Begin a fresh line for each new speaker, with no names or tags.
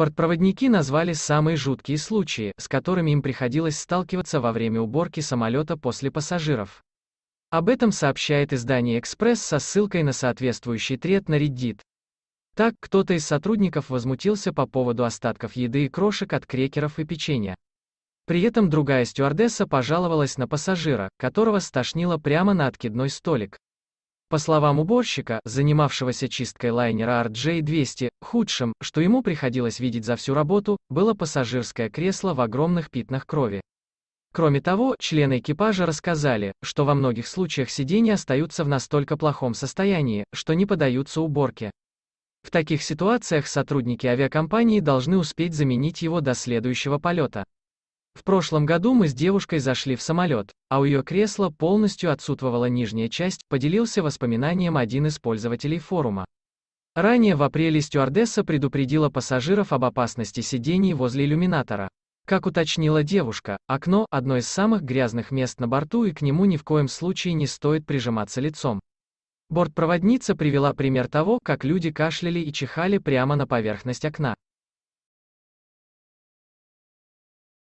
Бортпроводники назвали самые жуткие случаи, с которыми им приходилось сталкиваться во время уборки самолета после пассажиров. Об этом сообщает издание «Экспресс» со ссылкой на соответствующий трет на Reddit. Так, кто-то из сотрудников возмутился по поводу остатков еды и крошек от крекеров и печенья. При этом другая стюардесса пожаловалась на пассажира, которого стошнило прямо на откидной столик. По словам уборщика, занимавшегося чисткой лайнера RJ-200, худшим, что ему приходилось видеть за всю работу, было пассажирское кресло в огромных пятнах крови. Кроме того, члены экипажа рассказали, что во многих случаях сиденья остаются в настолько плохом состоянии, что не поддаются уборке. В таких ситуациях сотрудники авиакомпании должны успеть заменить его до следующего полета. В прошлом году мы с девушкой зашли в самолет, а у ее кресла полностью отсутствовала нижняя часть, поделился воспоминанием один из пользователей форума. Ранее в апреле стюардесса предупредила пассажиров об опасности сидений возле иллюминатора. Как уточнила девушка, окно – одно из самых грязных мест на борту и к нему ни в коем случае не стоит прижиматься лицом. Бортпроводница привела пример того, как люди кашляли и чихали прямо на поверхность окна.